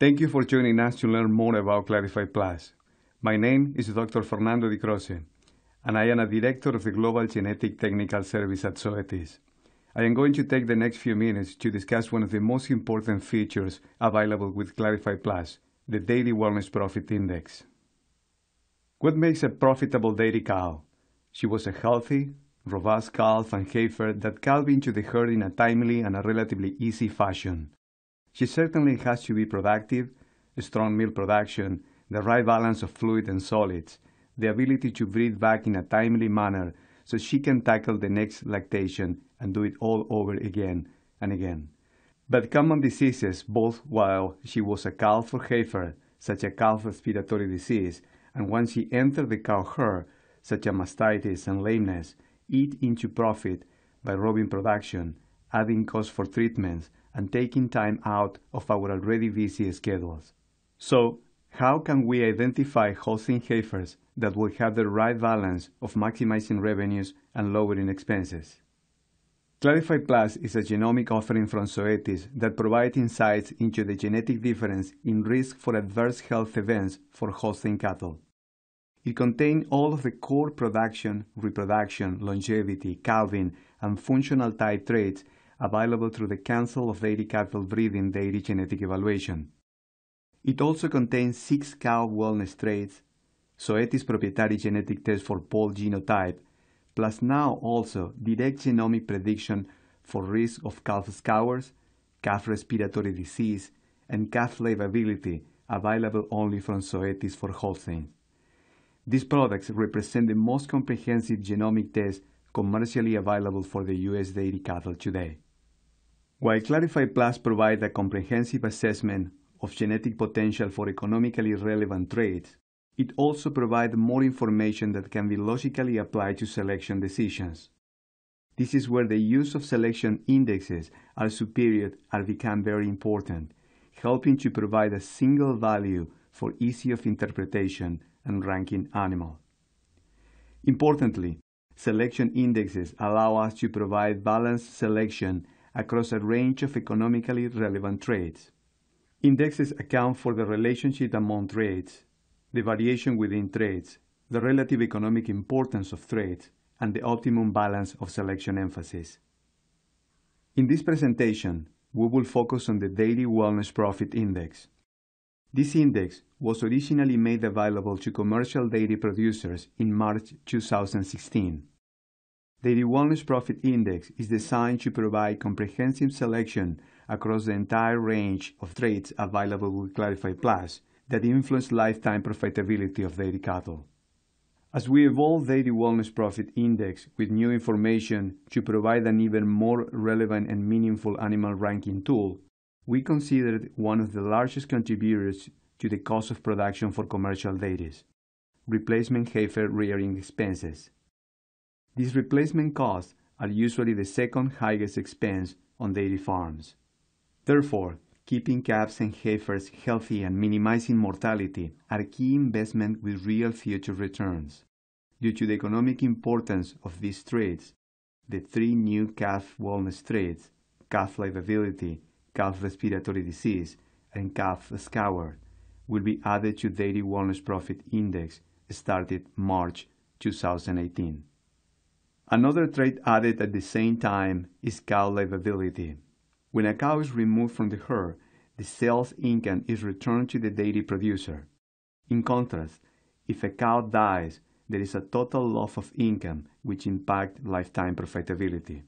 Thank you for joining us to learn more about Clarify Plus. My name is Dr. Fernando Di Croce, and I am a director of the Global Genetic Technical Service at Zoetis. I am going to take the next few minutes to discuss one of the most important features available with Clarify Plus, the Daily Wellness Profit Index. What makes a profitable dairy cow? She was a healthy, robust calf and heifer that calved into the herd in a timely and a relatively easy fashion. She certainly has to be productive, strong meal production, the right balance of fluid and solids, the ability to breathe back in a timely manner so she can tackle the next lactation and do it all over again and again. But common diseases, both while she was a calf or heifer, such as calf respiratory disease, and once she entered the cow herd, such as mastitis and lameness, eat into profit by robbing production, adding cost for treatments, and taking time out of our already busy schedules. So, how can we identify Holstein heifers that will have the right balance of maximizing revenues and lowering expenses? Clarify Plus is a genomic offering from Zoetis that provides insights into the genetic difference in risk for adverse health events for Holstein cattle. It contains all of the core production, reproduction, longevity, calving, and functional type traits available through the Council of Dairy Cattle Breeding Dairy Genetic Evaluation. It also contains six cow wellness traits, Zoetis proprietary genetic test for poll genotype, plus now also direct genomic prediction for risk of calf scours, calf respiratory disease, and calf livability available only from Zoetis for Holstein. These products represent the most comprehensive genomic test commercially available for the U.S. dairy cattle today. While Clarify Plus provides a comprehensive assessment of genetic potential for economically relevant traits, it also provides more information that can be logically applied to selection decisions. This is where the use of selection indexes are superior and become very important, helping to provide a single value for easy of interpretation and ranking animal. Importantly, selection indexes allow us to provide balanced selection across a range of economically relevant trades. Indexes account for the relationship among trades, the variation within trades, the relative economic importance of trades, and the optimum balance of selection emphasis. In this presentation, we will focus on the Daily Wellness Profit Index. This index was originally made available to commercial dairy producers in March 2016. Daily Wellness Profit Index is designed to provide comprehensive selection across the entire range of traits available with Clarify Plus that influence lifetime profitability of dairy cattle. As we evolve Daily Wellness Profit Index with new information to provide an even more relevant and meaningful animal ranking tool, we considered one of the largest contributors to the cost of production for commercial dairies, replacement heifer rearing expenses. These replacement costs are usually the second highest expense on dairy farms. Therefore, keeping calves and heifers healthy and minimizing mortality are key investments with real future returns. Due to the economic importance of these traits, the three new calf wellness traits, calf livability, calf respiratory disease, and calf scour, will be added to Dairy Wellness Profit Index started March 2018. Another trait added at the same time is cow livability. When a cow is removed from the herd, the sales income is returned to the dairy producer. In contrast, if a cow dies, there is a total loss of income which impacts lifetime profitability.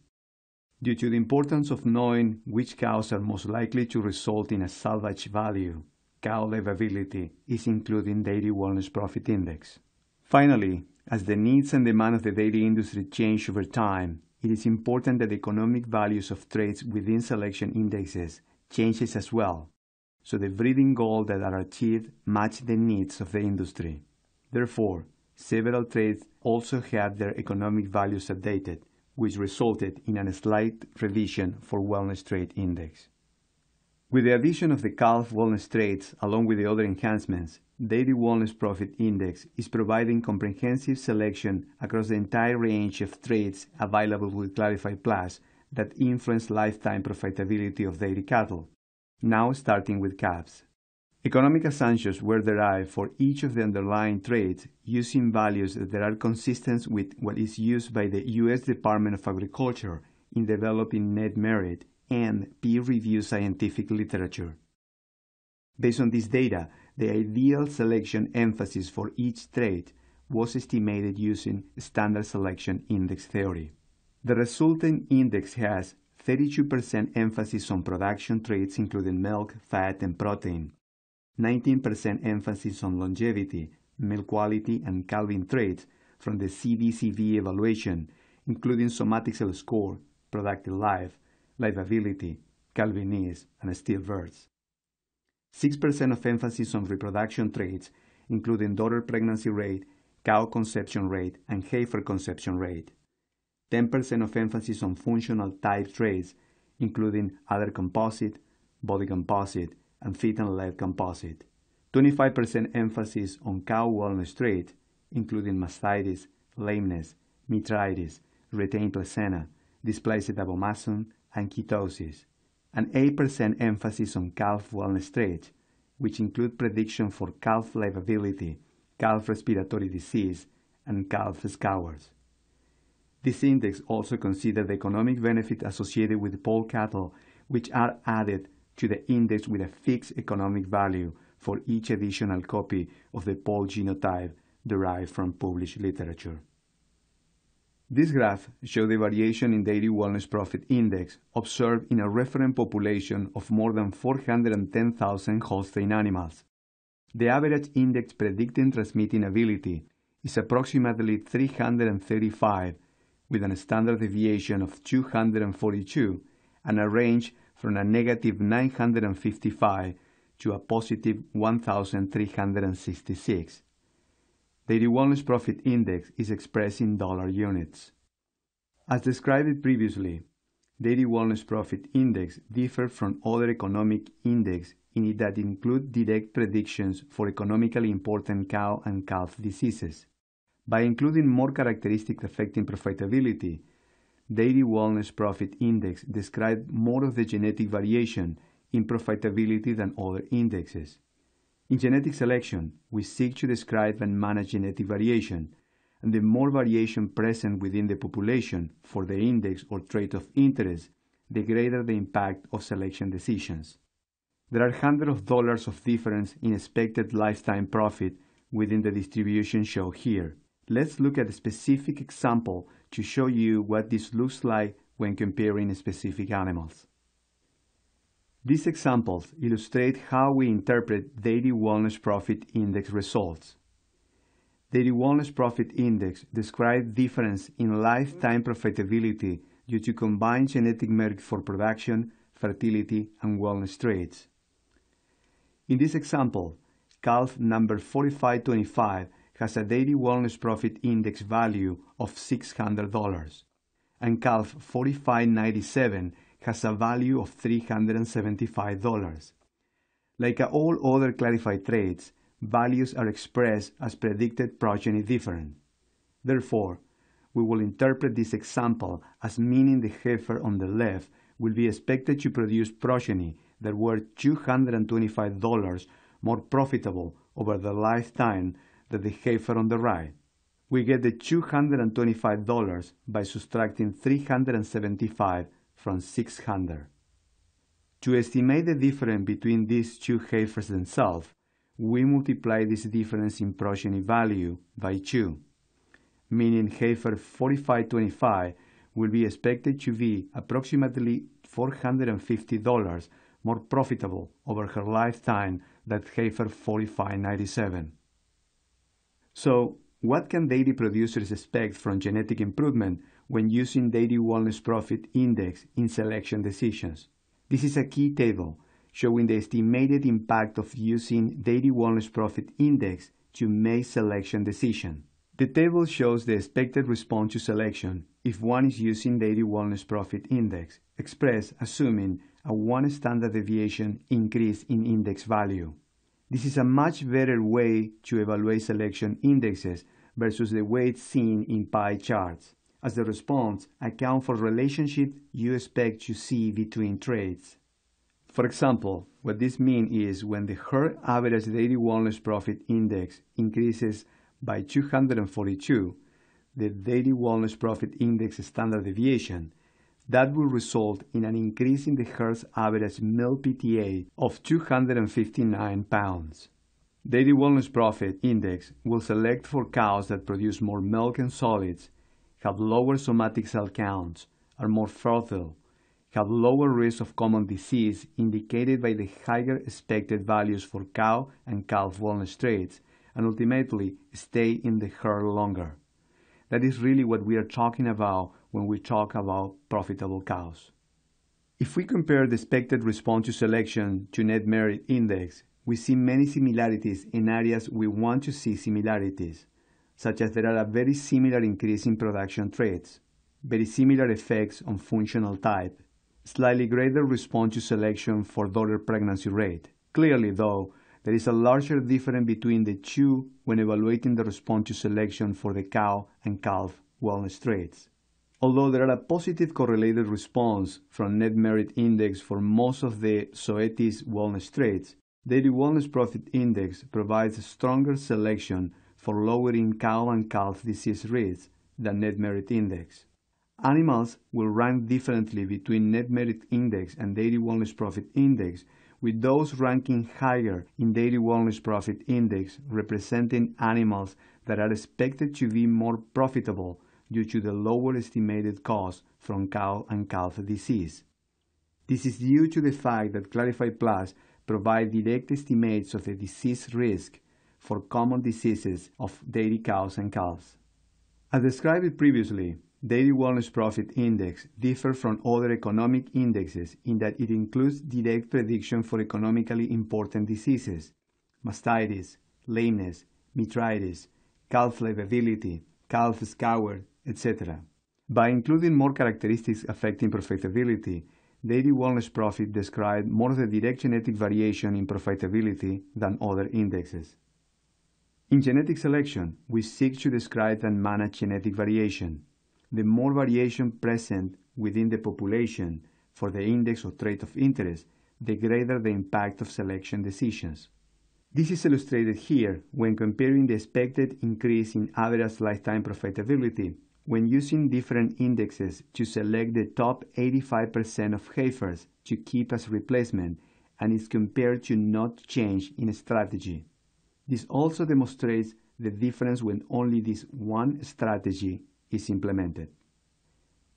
Due to the importance of knowing which cows are most likely to result in a salvage value, cow livability is included in Dairy Wellness Profit Index. Finally, as the needs and demands of the dairy industry change over time, it is important that the economic values of traits within selection indexes changes as well, so the breeding goals that are achieved match the needs of the industry. Therefore, several traits also had their economic values updated, which resulted in a slight revision for Wellness Trait Index. With the addition of the calf wellness traits along with the other enhancements, Daily Wellness Profit Index is providing comprehensive selection across the entire range of trades available with Clarify Plus that influence lifetime profitability of dairy cattle, now starting with calves. Economic assumptions were derived for each of the underlying trades using values that are consistent with what is used by the U.S. Department of Agriculture in developing net merit and peer reviewed scientific literature. Based on this data, the ideal selection emphasis for each trait was estimated using standard selection index theory. The resulting index has 32% emphasis on production traits including milk, fat, and protein, 19% emphasis on longevity, milk quality, and calving traits from the CDCV evaluation, including somatic cell score, productive life, livability, Calvinese, and stillbirths. 6% of emphasis on reproduction traits, including daughter pregnancy rate, cow conception rate, and heifer conception rate. 10% of emphasis on functional type traits, including other composite, body composite, and feet and leg composite. 25% emphasis on cow wellness traits, including mastitis, lameness, metritis, retained placenta, displaced abomasum, and ketosis an 8% emphasis on calf wellness traits, which include prediction for calf livability, calf respiratory disease, and calf scours. This index also considers the economic benefit associated with poll cattle, which are added to the index with a fixed economic value for each additional copy of the poll genotype derived from published literature. This graph shows the variation in daily wellness profit index observed in a reference population of more than 410,000 Holstein animals. The average index predicting transmitting ability is approximately 335, with a standard deviation of 242 and a range from a negative 955 to a positive 1,366 the wellness Profit Index is expressed in dollar units. As described previously, the wellness Profit Index differs from other economic indices in that include direct predictions for economically important cow and calf diseases. By including more characteristics affecting profitability, Dairy Wellness Profit Index describes more of the genetic variation in profitability than other indexes. In genetic selection, we seek to describe and manage genetic variation, and the more variation present within the population for the index or trait of interest, the greater the impact of selection decisions. There are hundreds of dollars of difference in expected lifetime profit within the distribution shown here. Let's look at a specific example to show you what this looks like when comparing specific animals. These examples illustrate how we interpret daily Wellness Profit Index results. Daily Wellness Profit Index describes difference in lifetime profitability due to combined genetic merit for production, fertility, and wellness traits. In this example, calf number 4525 has a daily Wellness Profit Index value of $600, and calf 4597 has a value of $375. Like all other clarified traits, values are expressed as predicted progeny different. Therefore, we will interpret this example as meaning the heifer on the left will be expected to produce progeny that were $225 more profitable over the lifetime than the heifer on the right. We get the $225 by subtracting 375 from 600. To estimate the difference between these two heifers themselves, we multiply this difference in progeny value by 2, meaning heifer 4525 will be expected to be approximately $450 more profitable over her lifetime than heifer 4597. So, what can dairy producers expect from genetic improvement when using Daily Wellness Profit Index in selection decisions. This is a key table showing the estimated impact of using Daily Wellness Profit Index to make selection decision. The table shows the expected response to selection if one is using Daily Wellness Profit Index, expressed assuming a one standard deviation increase in index value. This is a much better way to evaluate selection indexes versus the weights seen in pie charts as the response account for relationship you expect to see between trades. For example, what this means is when the herd average daily wellness profit index increases by 242, the daily wellness profit index standard deviation, that will result in an increase in the herd's average mill PTA of 259 pounds. Daily wellness profit index will select for cows that produce more milk and solids have lower somatic cell counts, are more fertile, have lower risk of common disease indicated by the higher expected values for cow and calf wellness traits, and ultimately stay in the herd longer. That is really what we are talking about when we talk about profitable cows. If we compare the expected response to selection to net merit index, we see many similarities in areas we want to see similarities such as there are a very similar increase in production traits, very similar effects on functional type, slightly greater response to selection for daughter pregnancy rate. Clearly, though, there is a larger difference between the two when evaluating the response to selection for the cow and calf wellness traits. Although there are a positive correlated response from net merit index for most of the Zoetis wellness traits, Dairy Wellness Profit Index provides a stronger selection for lowering cow and calf disease rates than net merit index. Animals will rank differently between net merit index and dairy wellness profit index, with those ranking higher in dairy wellness profit index representing animals that are expected to be more profitable due to the lower estimated cost from cow and calf disease. This is due to the fact that Clarify Plus provides direct estimates of the disease risk for common diseases of dairy cows and calves. As described previously, Dairy Wellness Profit Index differs from other economic indexes in that it includes direct prediction for economically important diseases, mastitis, lameness, metritis, calf livability, calf scour, etc. By including more characteristics affecting profitability, Dairy Wellness Profit described more of the direct genetic variation in profitability than other indexes. In genetic selection, we seek to describe and manage genetic variation. The more variation present within the population for the index or trait of interest, the greater the impact of selection decisions. This is illustrated here when comparing the expected increase in average lifetime profitability when using different indexes to select the top 85% of heifers to keep as replacement and is compared to not change in strategy. This also demonstrates the difference when only this one strategy is implemented.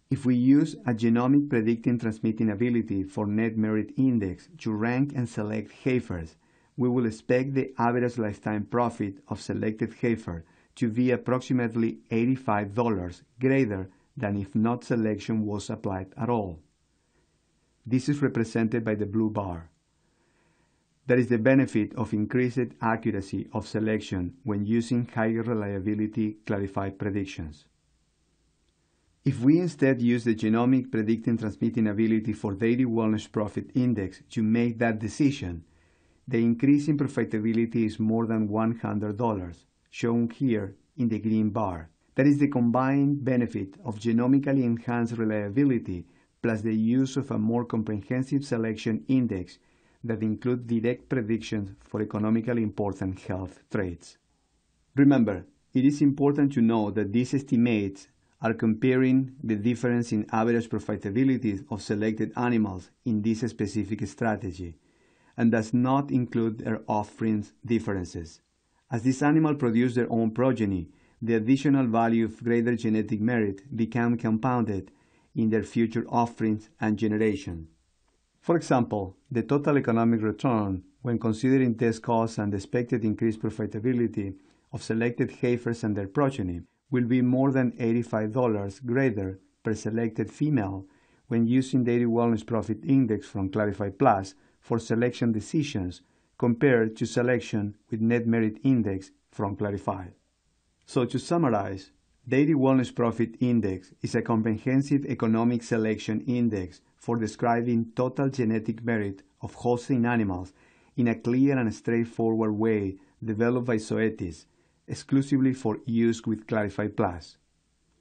If we use a genomic predicting transmitting ability for net merit index to rank and select heifers, we will expect the average lifetime profit of selected heifer to be approximately $85 greater than if not selection was applied at all. This is represented by the blue bar. That is the benefit of increased accuracy of selection when using higher reliability clarified predictions. If we instead use the genomic predicting transmitting ability for daily wellness profit index to make that decision, the increase in profitability is more than $100, shown here in the green bar. That is the combined benefit of genomically enhanced reliability plus the use of a more comprehensive selection index that include direct predictions for economically important health traits. Remember, it is important to know that these estimates are comparing the difference in average profitability of selected animals in this specific strategy and does not include their offspring's differences. As these animals produce their own progeny, the additional value of greater genetic merit become compounded in their future offerings and generation. For example, the total economic return when considering test costs and expected increased profitability of selected heifers and their progeny will be more than $85 greater per selected female when using the Dairy Wellness Profit Index from Clarify Plus for selection decisions compared to selection with Net Merit Index from Clarify. So to summarize, Dairy Wellness Profit Index is a comprehensive economic selection index for describing total genetic merit of Holstein animals in a clear and straightforward way developed by Zoetis, exclusively for use with Clarify Plus.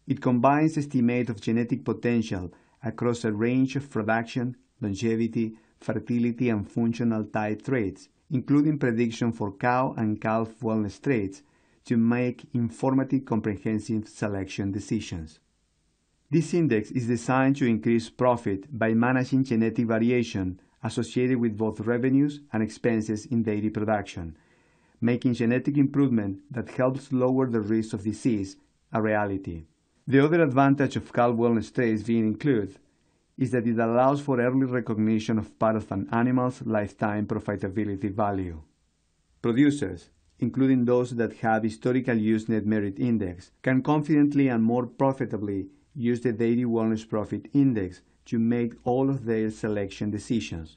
It combines estimate of genetic potential across a range of production, longevity, fertility, and functional type traits, including prediction for cow and calf wellness traits to make informative comprehensive selection decisions. This index is designed to increase profit by managing genetic variation associated with both revenues and expenses in dairy production, making genetic improvement that helps lower the risk of disease a reality. The other advantage of calf wellness strains being included is that it allows for early recognition of part of an animal's lifetime profitability value. Producers, including those that have historically used net merit index, can confidently and more profitably use the Daily Wellness Profit Index to make all of their selection decisions.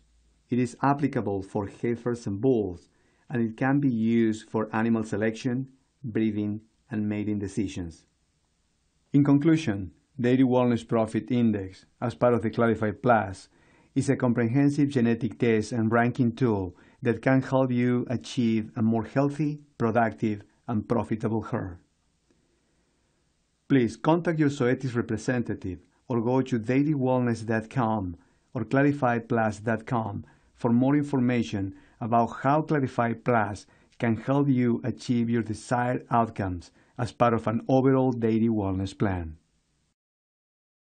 It is applicable for heifers and bulls, and it can be used for animal selection, breeding, and mating decisions. In conclusion, Daily Wellness Profit Index, as part of the Clarify Plus, is a comprehensive genetic test and ranking tool that can help you achieve a more healthy, productive, and profitable herd. Please contact your Zoetis representative or go to dailywellness.com or clarifyplus.com for more information about how Clarify Plus can help you achieve your desired outcomes as part of an overall daily wellness plan.